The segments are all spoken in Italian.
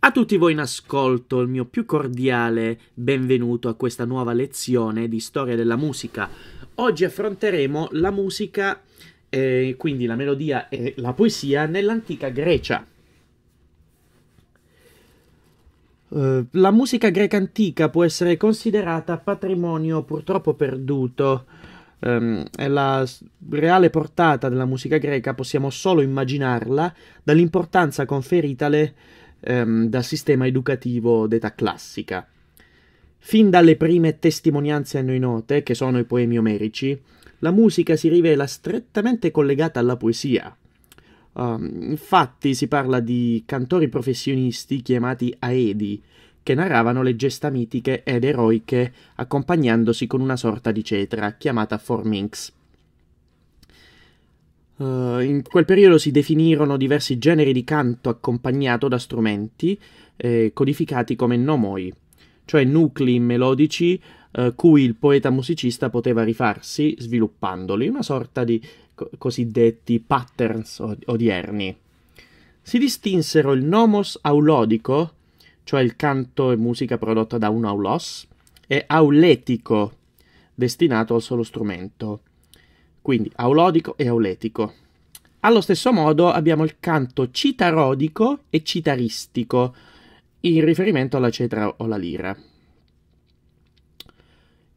A tutti voi in ascolto il mio più cordiale benvenuto a questa nuova lezione di storia della musica. Oggi affronteremo la musica, eh, quindi la melodia e la poesia nell'antica Grecia. Eh, la musica greca antica può essere considerata patrimonio purtroppo perduto. Um, è la reale portata della musica greca possiamo solo immaginarla dall'importanza conferitale um, dal sistema educativo d'età classica. Fin dalle prime testimonianze a noi note, che sono i poemi omerici, la musica si rivela strettamente collegata alla poesia. Ehm, infatti si parla di cantori professionisti chiamati Aedi, che narravano le gesta mitiche ed eroiche accompagnandosi con una sorta di cetra, chiamata Forminx. Uh, in quel periodo si definirono diversi generi di canto accompagnato da strumenti eh, codificati come nomoi, cioè nuclei melodici eh, cui il poeta musicista poteva rifarsi sviluppandoli, una sorta di cosiddetti patterns odierni. Si distinsero il nomos aulodico, cioè il canto e musica prodotta da un aulos, e auletico, destinato al solo strumento. Quindi aulodico e auletico. Allo stesso modo abbiamo il canto citarodico e citaristico, in riferimento alla cetra o la lira.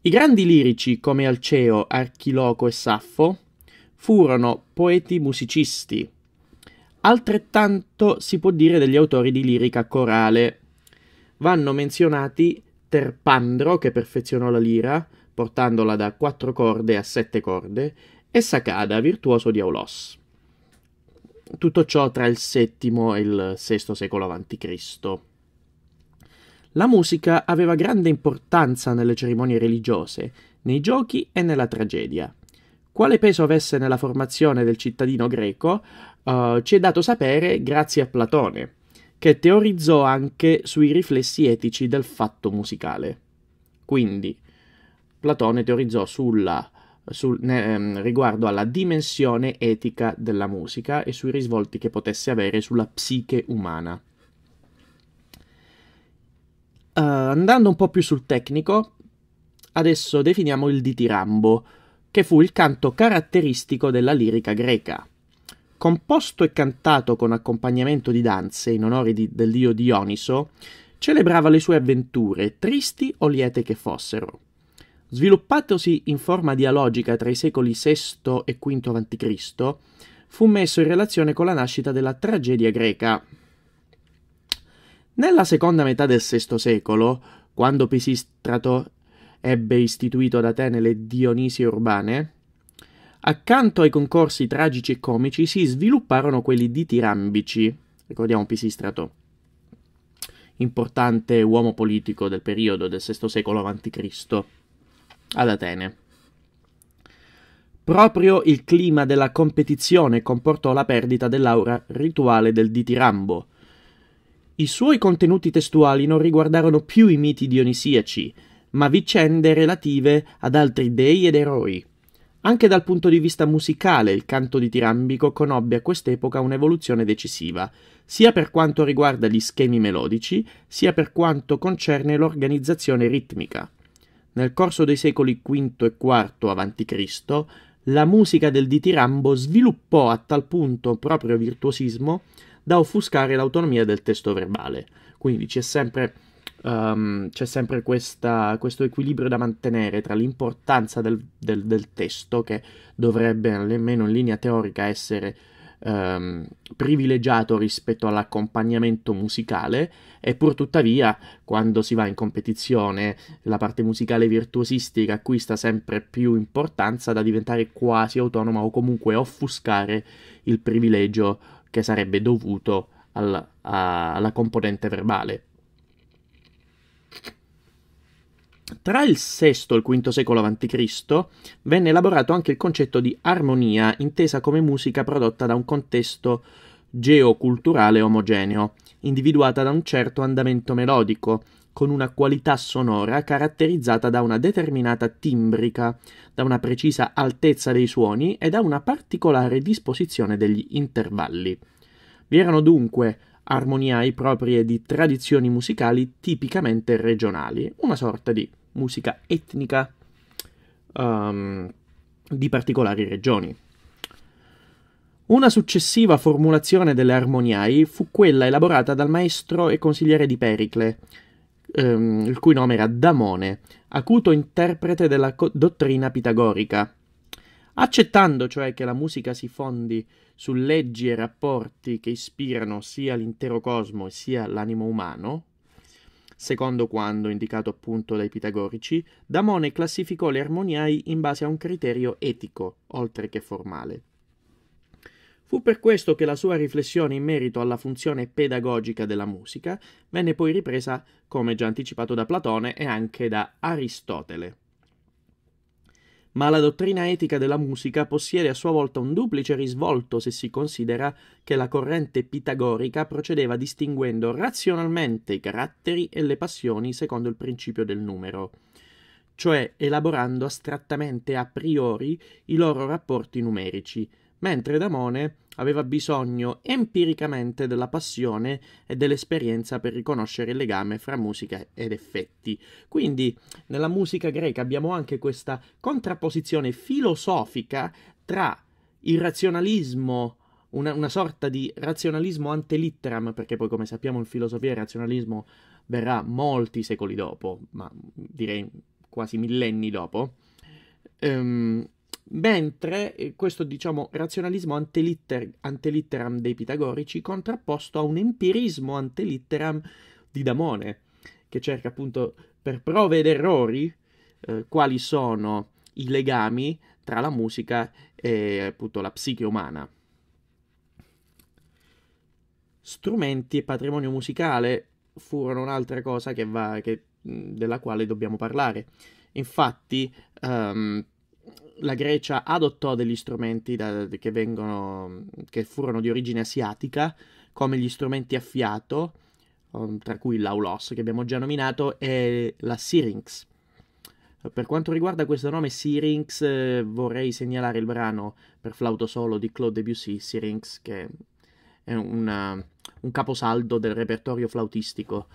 I grandi lirici come Alceo, Archiloco e Saffo furono poeti musicisti. Altrettanto si può dire degli autori di lirica corale. Vanno menzionati Terpandro, che perfezionò la lira, portandola da quattro corde a sette corde, e Sakada, virtuoso di Aulos. Tutto ciò tra il VII e il VI secolo a.C. La musica aveva grande importanza nelle cerimonie religiose, nei giochi e nella tragedia. Quale peso avesse nella formazione del cittadino greco uh, ci è dato sapere grazie a Platone, che teorizzò anche sui riflessi etici del fatto musicale. Quindi, Platone teorizzò sulla, sul, ne, ehm, riguardo alla dimensione etica della musica e sui risvolti che potesse avere sulla psiche umana. Uh, andando un po' più sul tecnico, adesso definiamo il ditirambo che fu il canto caratteristico della lirica greca. Composto e cantato con accompagnamento di danze in onore di, del dio Dioniso, celebrava le sue avventure, tristi o liete che fossero. Sviluppatosi in forma dialogica tra i secoli VI e V a.C., fu messo in relazione con la nascita della tragedia greca. Nella seconda metà del VI secolo, quando Pisistrato ebbe istituito ad Atene le Dionisie urbane, accanto ai concorsi tragici e comici si svilupparono quelli ditirambici, ricordiamo Pisistrato, importante uomo politico del periodo del VI secolo a.C. ad Atene. Proprio il clima della competizione comportò la perdita dell'aura rituale del ditirambo. I suoi contenuti testuali non riguardarono più i miti dionisiaci, ma vicende relative ad altri dei ed eroi. Anche dal punto di vista musicale il canto di Tirambico conobbe a quest'epoca un'evoluzione decisiva, sia per quanto riguarda gli schemi melodici, sia per quanto concerne l'organizzazione ritmica. Nel corso dei secoli V e IV a.C., la musica del ditirambo sviluppò a tal punto proprio virtuosismo da offuscare l'autonomia del testo verbale. Quindi c'è sempre um, c'è sempre questa, questo equilibrio da mantenere tra l'importanza del, del, del, testo, che dovrebbe almeno in linea teorica essere um, privilegiato rispetto all'accompagnamento musicale, e pur tuttavia, quando si va in competizione, la parte musicale virtuosistica acquista sempre più importanza da diventare quasi autonoma o comunque offuscare il privilegio che sarebbe dovuto alla, alla componente verbale. Tra il VI e il V secolo a.C. venne elaborato anche il concetto di armonia, intesa come musica prodotta da un contesto geoculturale omogeneo, individuata da un certo andamento melodico, con una qualità sonora caratterizzata da una determinata timbrica, da una precisa altezza dei suoni e da una particolare disposizione degli intervalli. Vi erano dunque armoniai proprie di tradizioni musicali tipicamente regionali, una sorta di musica etnica um, di particolari regioni. Una successiva formulazione delle armoniai fu quella elaborata dal maestro e consigliere di Pericle, ehm, il cui nome era Damone, acuto interprete della co- dottrina pitagorica, accettando cioè che la musica si fondi su leggi e rapporti che ispirano sia l'intero cosmo sia l'animo umano, secondo quando indicato appunto dai pitagorici, Damone classificò le armoniai in base a un criterio etico, oltre che formale. Fu per questo che la sua riflessione in merito alla funzione pedagogica della musica venne poi ripresa, come già anticipato da Platone e anche da Aristotele ma la dottrina etica della musica possiede a sua volta un duplice risvolto se si considera che la corrente pitagorica procedeva distinguendo razionalmente i caratteri e le passioni secondo il principio del numero, cioè elaborando astrattamente a priori i loro rapporti numerici, mentre Damone aveva bisogno empiricamente della passione e dell'esperienza per riconoscere il legame fra musica ed effetti. Quindi nella musica greca abbiamo anche questa contrapposizione filosofica tra il razionalismo una, una, sorta di razionalismo ante litteram, perché poi come sappiamo in filosofia il razionalismo verrà molti secoli dopo, ma direi quasi millenni dopo, ehm, mentre eh, questo diciamo razionalismo antelitter, antelitteram dei pitagorici contrapposto a un empirismo antelitteram di Damone, che cerca appunto per prove ed errori eh, quali sono i legami tra la musica e appunto la psiche umana. Strumenti e patrimonio musicale furono un'altra cosa che va, che, della quale dobbiamo parlare. Infatti, um, la Grecia adottò degli strumenti da, che, vengono, che furono di origine asiatica, come gli strumenti a fiato, um, tra cui l'aulos che abbiamo già nominato, e la syrinx. Per quanto riguarda questo nome Syrinx, eh, vorrei segnalare il brano per flauto solo di Claude Debussy, Syrinx, che è una, un caposaldo del repertorio flautistico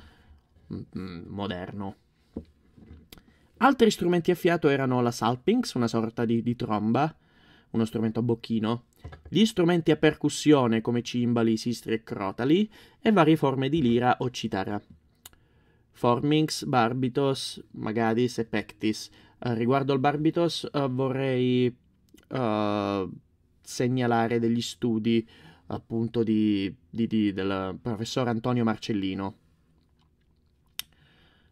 mm, mm, moderno. Altri strumenti a fiato erano la salpinx, una sorta di, di tromba, uno strumento a bocchino, gli strumenti a percussione come cimbali, sistri e crotali e varie forme di lira o citara. Formings, barbitos, magadis e pectis. Uh, riguardo al barbitos uh, vorrei uh, segnalare degli studi appunto di, di, di, del professor Antonio Marcellino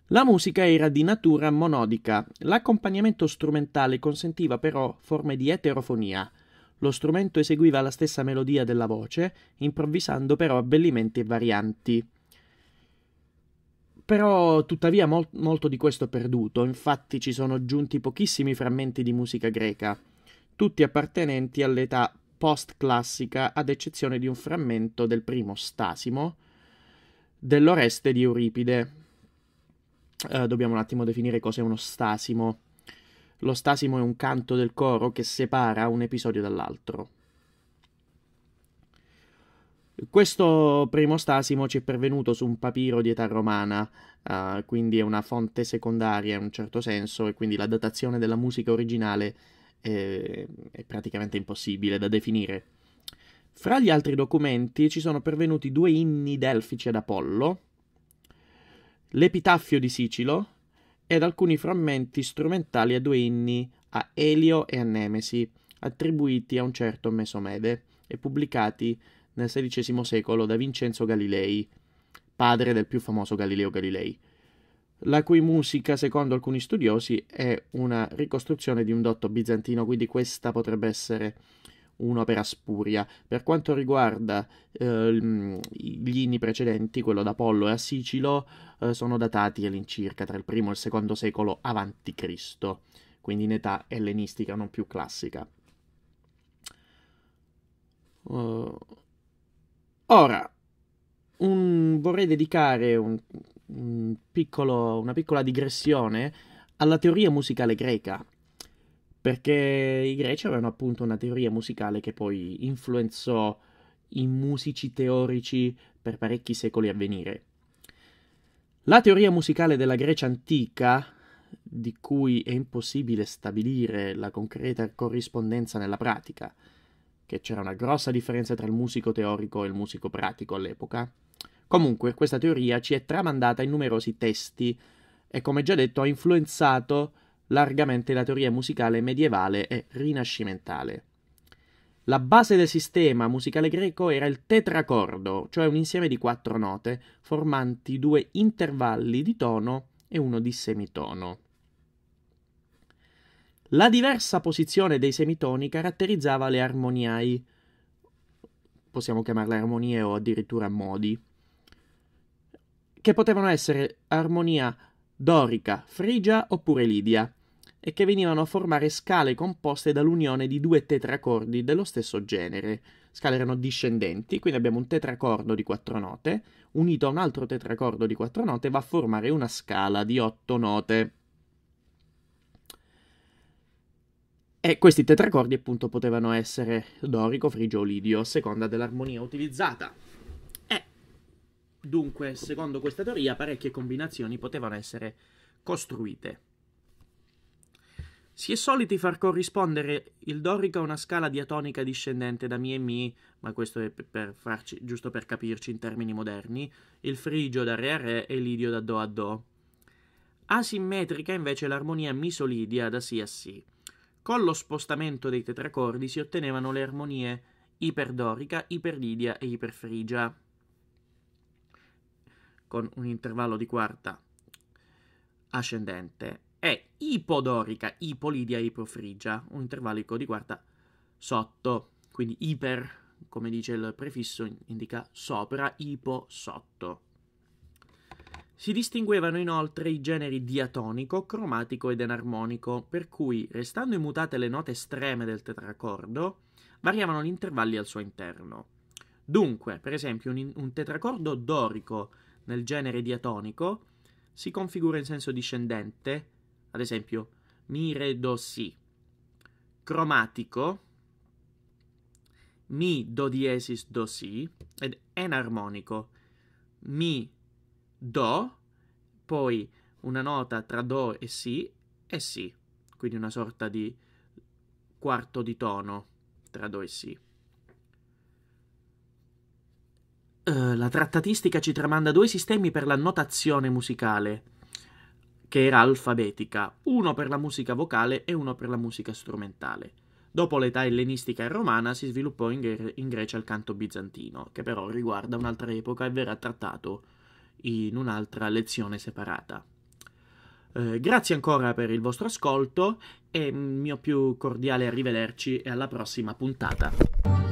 la musica era di natura monodica, l'accompagnamento strumentale consentiva però forme di eterofonia. Lo strumento eseguiva la stessa melodia della voce, improvvisando però abbellimenti e varianti. Però, tuttavia, mol- molto di questo è perduto, infatti ci sono giunti pochissimi frammenti di musica greca, tutti appartenenti all'età post-classica, ad eccezione di un frammento del primo Stasimo dell'Oreste di Euripide, eh, dobbiamo un attimo definire cos'è uno stasimo. Lo stasimo è un canto del coro che separa un episodio dall'altro. Questo primo stasimo ci è pervenuto su un papiro di età romana, uh, quindi è una fonte secondaria in un certo senso, e quindi la datazione della musica originale è, è praticamente impossibile da definire. Fra gli altri documenti ci sono pervenuti due inni delfici ad Apollo, l'epitaffio di Sicilo ed alcuni frammenti strumentali a due inni a Elio e a Nemesi, attribuiti a un certo Mesomede e pubblicati nel XVI secolo da Vincenzo Galilei, padre del più famoso Galileo Galilei, la cui musica, secondo alcuni studiosi, è una ricostruzione di un dotto bizantino, quindi questa potrebbe essere un'opera spuria. Per quanto riguarda eh, gli inni precedenti, quello d'Apollo e a Sicilo, eh, sono datati all'incirca tra il primo e il secondo secolo a.C., quindi in età ellenistica, non più classica. Uh, ora, un, vorrei dedicare un, un piccolo, una piccola digressione alla teoria musicale greca perché i greci avevano appunto una teoria musicale che poi influenzò i musici teorici per parecchi secoli a venire. La teoria musicale della Grecia antica, di cui è impossibile stabilire la concreta corrispondenza nella pratica, che c'era una grossa differenza tra il musico teorico e il musico pratico all'epoca. Comunque, questa teoria ci è tramandata in numerosi testi e, come già detto, ha influenzato largamente la teoria musicale medievale e rinascimentale. La base del sistema musicale greco era il tetracordo, cioè un insieme di quattro note formanti due intervalli di tono e uno di semitono. La diversa posizione dei semitoni caratterizzava le armoniai, possiamo chiamarle armonie o addirittura modi, che potevano essere armonia dorica, frigia oppure lidia, e che venivano a formare scale composte dall'unione di due tetracordi dello stesso genere. Scale erano discendenti, quindi abbiamo un tetracordo di quattro note, unito a un altro tetracordo di quattro note va a formare una scala di otto note. E questi tetracordi appunto potevano essere dorico, frigio o lidio, a seconda dell'armonia utilizzata. Dunque, secondo questa teoria, parecchie combinazioni potevano essere costruite. Si è soliti far corrispondere il dorico a una scala diatonica discendente da mi e mi, ma questo è per farci, giusto per capirci in termini moderni, il frigio da re a re e l'idio da do a do. Asimmetrica invece l'armonia misolidia da si a si. Con lo spostamento dei tetracordi si ottenevano le armonie iperdorica, iperlidia e iperfrigia con un intervallo di quarta ascendente e ipodorica, ipolidia, ipofrigia, un intervallo di quarta sotto, quindi iper, come dice il prefisso, indica sopra, ipo, sotto. Si distinguevano inoltre i generi diatonico, cromatico ed enarmonico, per cui, restando immutate le note estreme del tetracordo, variavano gli intervalli al suo interno. Dunque, per esempio, un, un tetracordo dorico nel genere diatonico si configura in senso discendente, ad esempio mi re do si. Cromatico mi do diesis do si ed enarmonico mi do poi una nota tra do e si e si, quindi una sorta di quarto di tono tra do e si. Eh, la trattatistica ci tramanda due sistemi per la notazione musicale, che era alfabetica, uno per la musica vocale e uno per la musica strumentale. Dopo l'età ellenistica e romana si sviluppò in, Gre- in Grecia il canto bizantino, che però riguarda un'altra epoca e verrà trattato in un'altra lezione separata. Uh, grazie ancora per il vostro ascolto e mm, il mio più cordiale arrivederci e alla prossima puntata.